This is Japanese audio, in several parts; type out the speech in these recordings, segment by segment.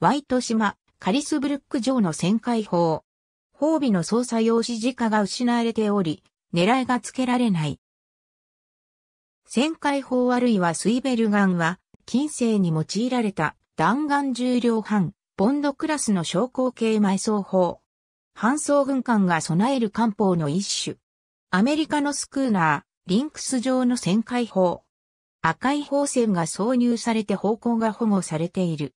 ワイト島、カリスブルック城の旋回砲。褒美の操作用指示化が失われており、狙いがつけられない。旋回砲あるいはスイベルガンは、近世に用いられた弾丸重量半、ボンドクラスの昇降系埋葬砲。搬送軍艦が備える艦砲の一種。アメリカのスクーナー、リンクス上の旋回砲。赤い砲線が挿入されて方向が保護されている。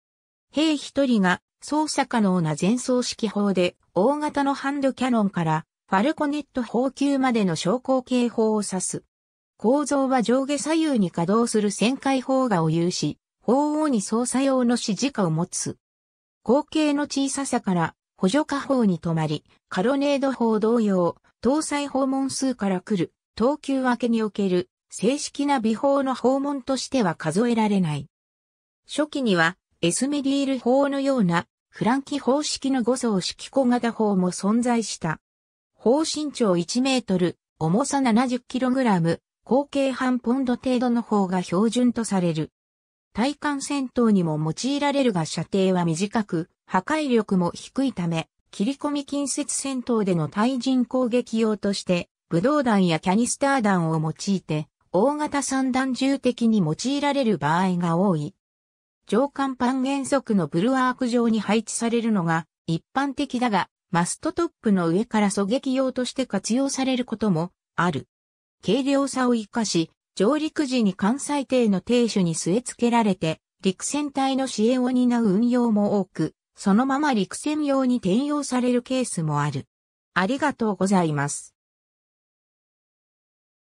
兵一人が操作可能な前奏式砲で大型のハンドキャノンからファルコネット砲級までの昇降警報を指す。構造は上下左右に稼働する旋回砲画を有し、砲王に操作用の指示下を持つ。後継の小ささから補助下砲に止まり、カロネード砲同様、搭載訪問数から来る、等級分けにおける、正式な美法の訪問としては数えられない。初期には、エスメディール法のようなフランキ方式の5層式小型法も存在した。法身長1メートル、重さ 70kg、合計半ポンド程度の方が標準とされる。対艦戦闘にも用いられるが射程は短く、破壊力も低いため、切り込み近接戦闘での対人攻撃用として、武道弾やキャニスター弾を用いて、大型散弾銃的に用いられる場合が多い。上甲板原則のブルワーク上に配置されるのが一般的だが、マストトップの上から狙撃用として活用されることもある。軽量さを活かし、上陸時に艦載艇の艇首に据え付けられて、陸戦隊の支援を担う運用も多く、そのまま陸戦用に転用されるケースもある。ありがとうございます。